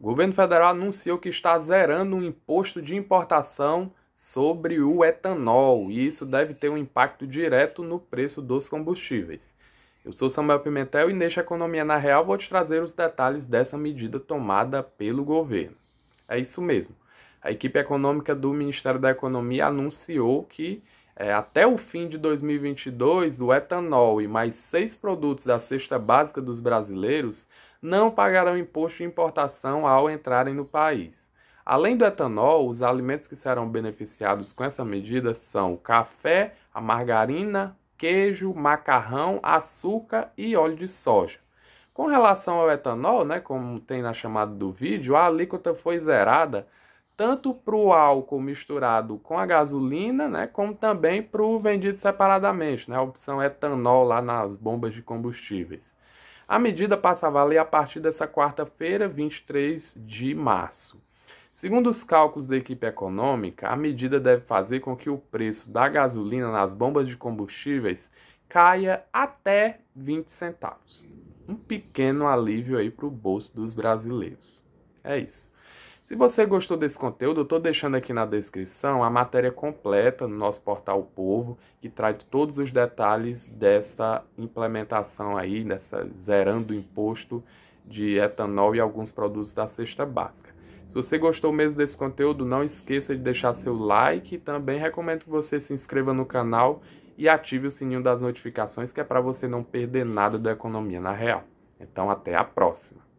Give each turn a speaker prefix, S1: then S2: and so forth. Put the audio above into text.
S1: O governo federal anunciou que está zerando o imposto de importação sobre o etanol, e isso deve ter um impacto direto no preço dos combustíveis. Eu sou Samuel Pimentel e neste Economia na Real vou te trazer os detalhes dessa medida tomada pelo governo. É isso mesmo. A equipe econômica do Ministério da Economia anunciou que é, até o fim de 2022, o etanol e mais seis produtos da cesta básica dos brasileiros não pagarão imposto de importação ao entrarem no país. Além do etanol, os alimentos que serão beneficiados com essa medida são o café, a margarina, queijo, macarrão, açúcar e óleo de soja. Com relação ao etanol, né, como tem na chamada do vídeo, a alíquota foi zerada tanto para o álcool misturado com a gasolina, né, como também para o vendido separadamente, né, a opção etanol lá nas bombas de combustíveis. A medida passa a valer a partir dessa quarta-feira, 23 de março. Segundo os cálculos da equipe econômica, a medida deve fazer com que o preço da gasolina nas bombas de combustíveis caia até 20 centavos. Um pequeno alívio aí para o bolso dos brasileiros. É isso. Se você gostou desse conteúdo, eu estou deixando aqui na descrição a matéria completa no nosso portal Povo, que traz todos os detalhes dessa implementação aí, dessa zerando o imposto de etanol e alguns produtos da cesta básica. Se você gostou mesmo desse conteúdo, não esqueça de deixar seu like. Também recomendo que você se inscreva no canal e ative o sininho das notificações, que é para você não perder nada da economia na real. Então, até a próxima!